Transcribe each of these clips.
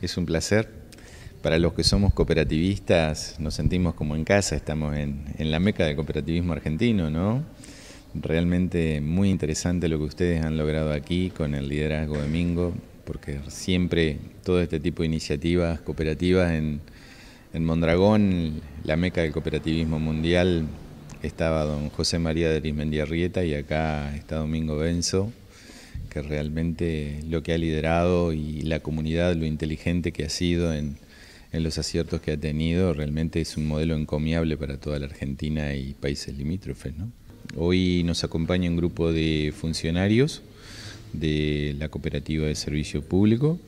Es un placer. Para los que somos cooperativistas nos sentimos como en casa, estamos en, la meca del cooperativismo argentino, ¿no? Realmente muy interesante lo que ustedes han logrado aquí con el liderazgo de Mingo, porque siempre todo este tipo de iniciativas cooperativas en, Mondragón, la meca del cooperativismo mundial, estaba don José María de Arismendi Arrieta y acá está Domingo Benzo que realmente lo que ha liderado y la comunidad, lo inteligente que ha sido en, los aciertos que ha tenido, realmente es un modelo encomiable para toda la Argentina y países limítrofes. ¿no? Hoy nos acompaña un grupo de funcionarios de la Cooperativa de Servicio Público,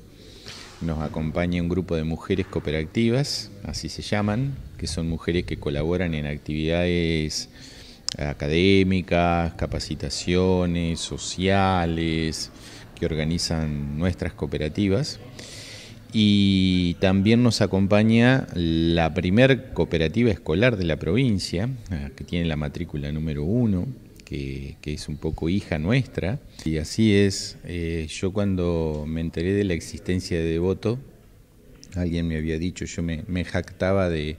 nos acompaña un grupo de mujeres cooperativas, así se llaman, que son mujeres que colaboran en actividades académicas, capacitaciones, sociales, que organizan nuestras cooperativas. Y también nos acompaña la primer cooperativa escolar de la provincia, eh, que tiene la matrícula número uno, que, es un poco hija nuestra. Y así es, eh, yo cuando me enteré de la existencia de Devoto, alguien me había dicho, yo me jactaba de,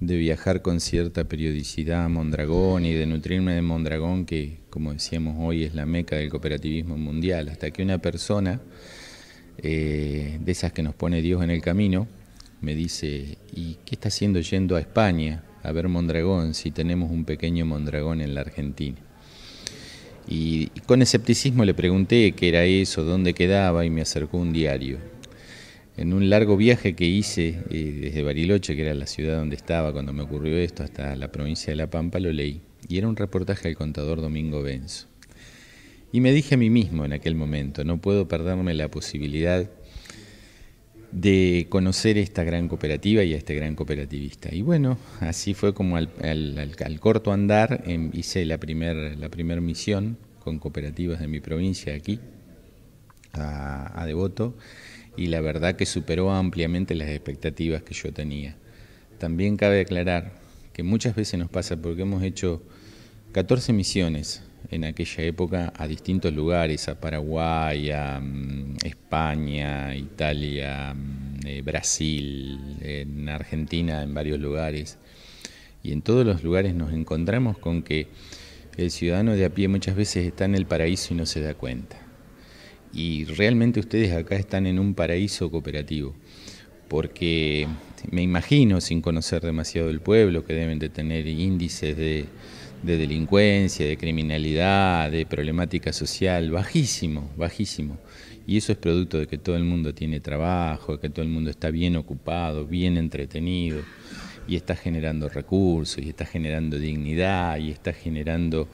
de viajar con cierta periodicidad a Mondragón y de nutrirme de Mondragón, que como decíamos hoy es la meca del cooperativismo mundial, hasta que una persona eh, de esas que nos pone Dios en el camino me dice, ¿y qué está haciendo yendo a España a ver Mondragón si tenemos un pequeño Mondragón en la Argentina? y con escepticismo le pregunté qué era eso, dónde quedaba y me acercó un diario en un largo viaje que hice eh, desde Bariloche, que era la ciudad donde estaba cuando me ocurrió esto, hasta la provincia de La Pampa, lo leí. Y era un reportaje del contador Domingo Benzo. Y me dije a mí mismo en aquel momento, no puedo perderme la posibilidad de conocer esta gran cooperativa y a este gran cooperativista. Y bueno, así fue como al, corto andar em, hice la primera la primer misión con cooperativas de mi provincia aquí, a Devoto y la verdad que superó ampliamente las expectativas que yo tenía. También cabe aclarar que muchas veces nos pasa porque hemos hecho 14 misiones en aquella época a distintos lugares, a Paraguay, a mm, España, Italia, mm, eh, Brasil, en Argentina, en varios lugares. Y en todos los lugares nos encontramos con que el ciudadano de a pie muchas veces está en el paraíso y no se da cuenta y realmente ustedes acá están en un paraíso cooperativo, porque me imagino, sin conocer demasiado el pueblo, que deben de tener índices de, de delincuencia, de criminalidad, de problemática social, bajísimo, bajísimo. Y eso es producto de que todo el mundo tiene trabajo, de que todo el mundo está bien ocupado, bien entretenido y está generando recursos, y está generando dignidad, y está generando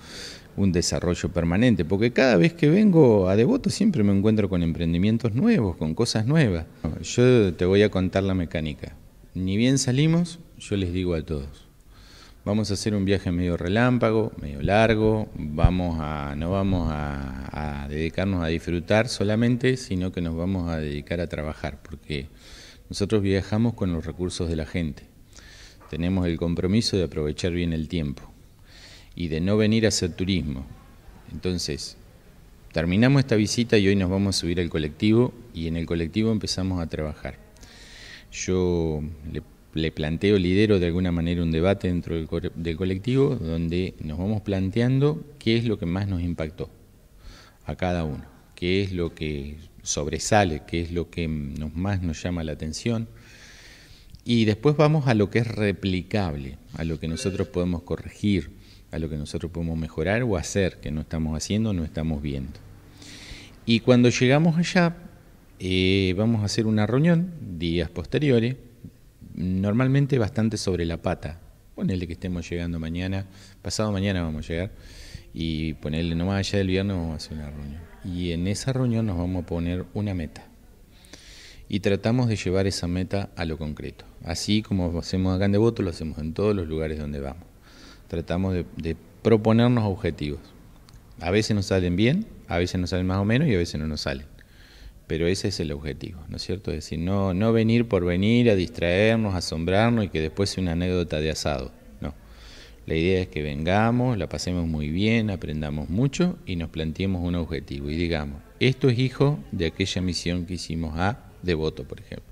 un desarrollo permanente, porque cada vez que vengo a Devoto siempre me encuentro con emprendimientos nuevos, con cosas nuevas. Yo te voy a contar la mecánica. Ni bien salimos, yo les digo a todos, vamos a hacer un viaje medio relámpago, medio largo, vamos a, no vamos a, a dedicarnos a disfrutar solamente, sino que nos vamos a dedicar a trabajar, porque nosotros viajamos con los recursos de la gente tenemos el compromiso de aprovechar bien el tiempo y de no venir a hacer turismo. Entonces, terminamos esta visita y hoy nos vamos a subir al colectivo y en el colectivo empezamos a trabajar. Yo le, planteo, lidero de alguna manera un debate dentro del, del colectivo donde nos vamos planteando qué es lo que más nos impactó a cada uno, qué es lo que sobresale, qué es lo que nos, más nos llama la atención y después vamos a lo que es replicable, a lo que nosotros podemos corregir, a lo que nosotros podemos mejorar o hacer, que no estamos haciendo, no estamos viendo. Y cuando llegamos allá, eh, vamos a hacer una reunión días posteriores, normalmente bastante sobre la pata. Ponele que estemos llegando mañana, pasado mañana vamos a llegar, y ponele nomás allá del viernes vamos a hacer una reunión. Y en esa reunión nos vamos a poner una meta y tratamos de llevar esa meta a lo concreto. Así como hacemos acá en Devoto, lo hacemos en todos los lugares donde vamos. Tratamos de, proponernos objetivos. A veces nos salen bien, a veces nos salen más o menos y a veces no nos salen. Pero ese es el objetivo, ¿no es cierto? Es decir, no, no venir por venir a distraernos, a asombrarnos y que después sea una anécdota de asado. No. La idea es que vengamos, la pasemos muy bien, aprendamos mucho y nos planteemos un objetivo y digamos, esto es hijo de aquella misión que hicimos a de voto, por ejemplo.